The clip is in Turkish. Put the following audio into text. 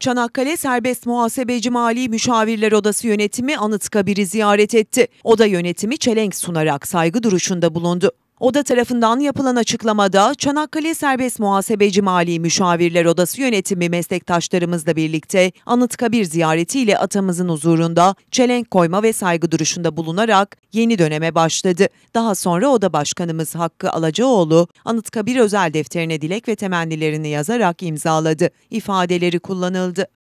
Çanakkale Serbest Muhasebeci Mali Müşavirler Odası yönetimi Anıtkabir'i ziyaret etti. Oda yönetimi çelenk sunarak saygı duruşunda bulundu. Oda tarafından yapılan açıklamada Çanakkale Serbest Muhasebeci Mali Müşavirler Odası yönetimi meslektaşlarımızla birlikte Anıtkabir ziyaretiyle atamızın huzurunda çelenk koyma ve saygı duruşunda bulunarak yeni döneme başladı. Daha sonra Oda Başkanımız Hakkı Alacaoğlu Anıtkabir özel defterine dilek ve temennilerini yazarak imzaladı. İfadeleri kullanıldı.